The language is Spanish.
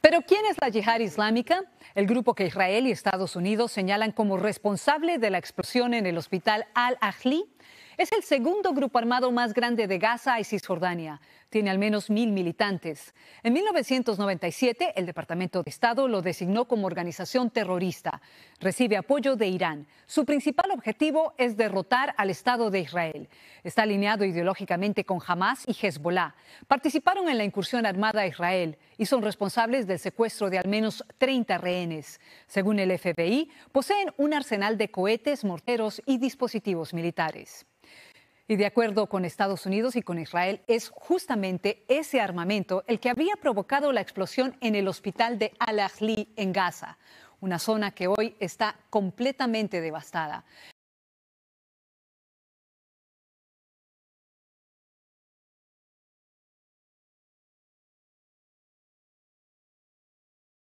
Pero ¿quién es la yihad islámica? El grupo que Israel y Estados Unidos señalan como responsable de la explosión en el hospital Al-Ahli es el segundo grupo armado más grande de Gaza y Cisjordania. Tiene al menos mil militantes. En 1997, el Departamento de Estado lo designó como organización terrorista. Recibe apoyo de Irán. Su principal objetivo es derrotar al Estado de Israel. Está alineado ideológicamente con Hamas y Hezbollah. Participaron en la incursión armada a Israel y son responsables del secuestro de al menos 30 rehenes. Según el FBI, poseen un arsenal de cohetes, morteros y dispositivos militares. Y de acuerdo con Estados Unidos y con Israel, es justamente ese armamento el que había provocado la explosión en el hospital de Al-Ahli en Gaza, una zona que hoy está completamente devastada.